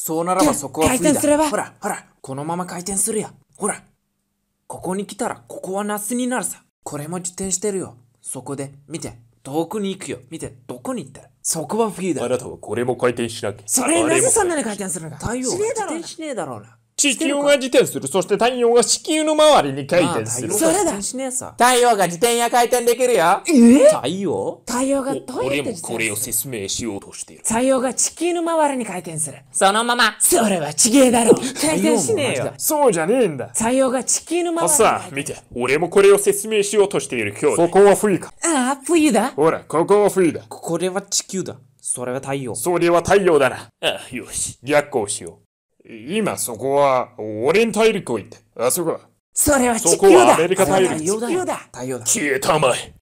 そうならばそこは回転すればほらほらこのまま回転するやほらここに来たらここはナスになるさこれも自転してるよそこで見て遠くに行くよ見てどこに行ったらそこは不利だあなたはこれも回転しなきゃそれなぜそんなに回転するのか太陽は自転しねえだろうな地球が自転する。そして太陽が地球の周りに回転する。それだ太陽が自転や回転できるよえ太陽太陽がどうやって俺もこれを説明しようとしている。太陽が地球の周りに回転する。そのままそれは地形だろ回転しねえよそうじゃねえんだ太陽が地球の周りにさあ、見て。俺もこれを説明しようとしている今日。そこは冬か。ああ、冬だほら、ここは冬だ。これは地球だ。それは太陽。それは太陽だな。ああ、よし。逆行しよう。今そこは、オレン大陸を行って、あそこは。それは地球だそこはアメリカ大陸。太陽だ。消えたまえ。